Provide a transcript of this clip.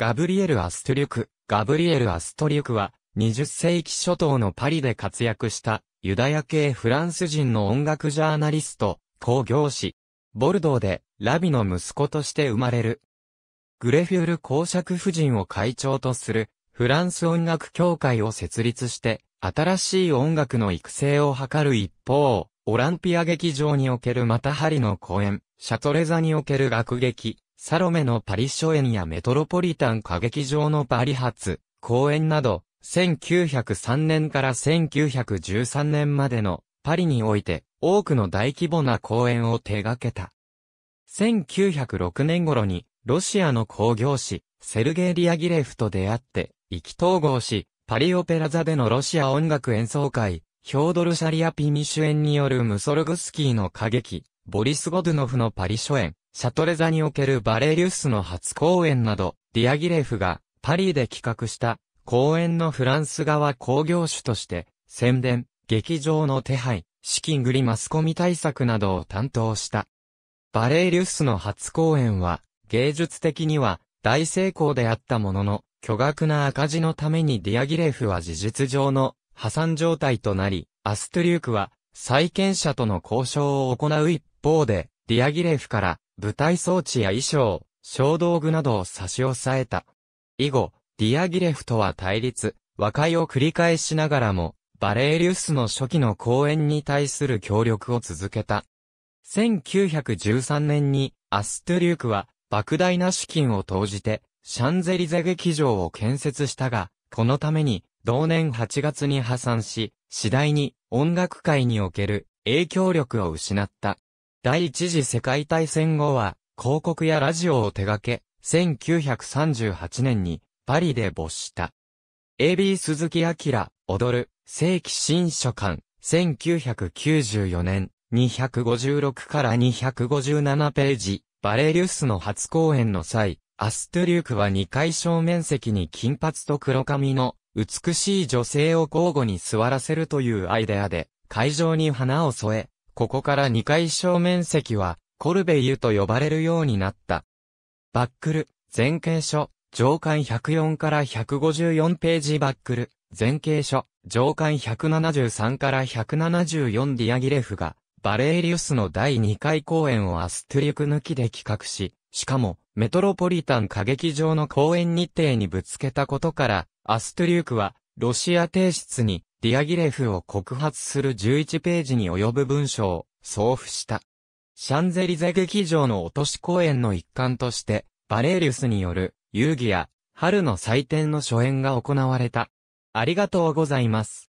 ガブリエル・アストリュク。ガブリエル・アストリュクは、20世紀初頭のパリで活躍した、ユダヤ系フランス人の音楽ジャーナリスト、工業師。ボルドーで、ラビの息子として生まれる。グレフュール公爵夫人を会長とする、フランス音楽協会を設立して、新しい音楽の育成を図る一方、オランピア劇場におけるマタハリの公演、シャトレザにおける楽劇、サロメのパリ初演やメトロポリタン歌劇場のパリ発、公演など、1903年から1913年までのパリにおいて多くの大規模な公演を手掛けた。1906年頃にロシアの工業師セルゲイ・リアギレフと出会って意気投合し、パリオペラ座でのロシア音楽演奏会、ヒョードル・シャリア・ピミ主演によるムソルグスキーの歌劇、ボリス・ゴドゥノフのパリ初演、シャトレ座におけるバレリュスの初公演など、ディアギレフがパリで企画した公演のフランス側工業主として、宣伝、劇場の手配、資金繰りマスコミ対策などを担当した。バレーリュスの初公演は、芸術的には大成功であったものの、巨額な赤字のためにディアギレフは事実上の破産状態となり、アストリュークは債権者との交渉を行う一方で、ディアギレフから舞台装置や衣装、小道具などを差し押さえた。以後、ディアギレフとは対立、和解を繰り返しながらも、バレーリウスの初期の公演に対する協力を続けた。1913年に、アストゥリュークは、莫大な資金を投じて、シャンゼリゼ劇場を建設したが、このために、同年8月に破産し、次第に音楽界における影響力を失った。第一次世界大戦後は、広告やラジオを手掛け、1938年にパリで没した。AB 鈴木明、踊る、世紀新書館、1994年、256から257ページ、バレリュスの初公演の際、アストゥリュークは2階正面席に金髪と黒髪の美しい女性を交互に座らせるというアイデアで、会場に花を添え、ここから2階正面席は、コルベイユと呼ばれるようになった。バックル、前景書、上巻104から154ページバックル、前景書、上巻173から174ディアギレフが、バレーリウスの第2回公演をアストリュク抜きで企画し、しかも、メトロポリタン歌劇場の公演日程にぶつけたことから、アストリュクは、ロシア提出に、ディアギレフを告発する11ページに及ぶ文章を送付した。シャンゼリゼ劇場の落とし公演の一環として、バレーリュスによる遊戯や春の祭典の初演が行われた。ありがとうございます。